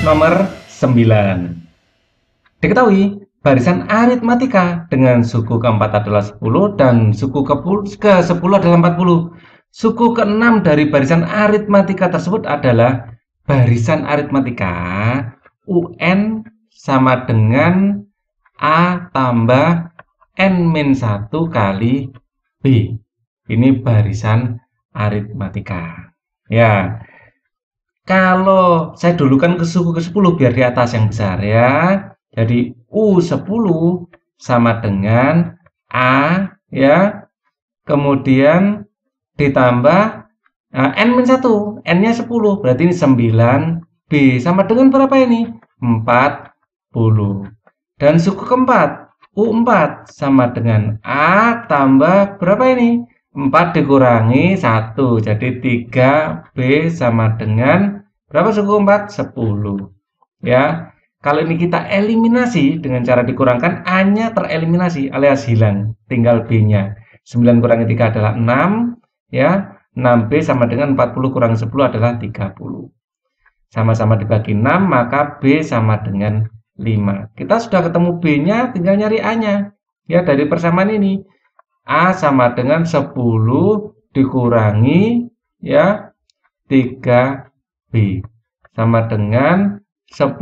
nomor 9. Diketahui, barisan aritmatika dengan suku keempat adalah 10 dan suku ke-10 ke adalah 40. Suku ke-6 dari barisan aritmatika tersebut adalah barisan aritmatika UN sama dengan A tambah N-1 kali B. Ini barisan aritmatika. Ya, kalau saya dulukan ke suku ke-10 biar di atas yang besar ya. Jadi U10 sama dengan A ya. Kemudian ditambah nah, N-1. N-nya 10. Berarti ini 9. B sama dengan berapa ini? 40. Dan suku keempat. U4 sama dengan A tambah berapa ini? 4 dikurangi 1 jadi 3B sama dengan Berapa suku 4? 10. Ya. Kalau ini kita eliminasi dengan cara dikurangkan, A-nya tereliminasi alias hilang, tinggal B-nya. 9 kurangi 3 adalah 6, ya. 6B sama dengan 40 kurang 10 adalah 30. Sama-sama dibagi 6, maka B sama dengan 5. Kita sudah ketemu B-nya, tinggal nyari A-nya. Ya, dari persamaan ini. A sama dengan 10 dikurangi ya 30. B sama dengan 10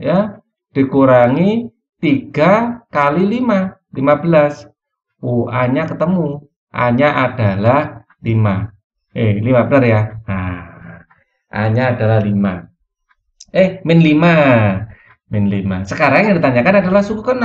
ya dikurangi 3 kali 5 15 UA-nya ketemu A-nya adalah 5 eh 5 benar ya nah A-nya adalah 5 eh min 5 min 5 sekarang yang ditanyakan adalah suku ke-6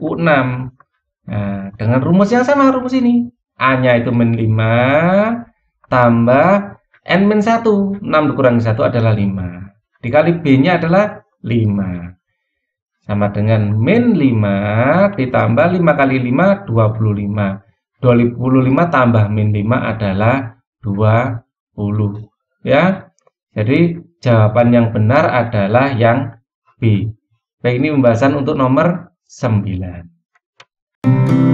U6 nah, dengan rumus yang sama rumus ini A-nya itu min 5 tambah N-1, 6 dikurangi 1 adalah 5. Dikali B-nya adalah 5. Sama dengan min 5 ditambah 5 kali 5, 25. 25 tambah min 5 adalah 20. Ya, jadi jawaban yang benar adalah yang B. Baik, nah, ini pembahasan untuk nomor 9.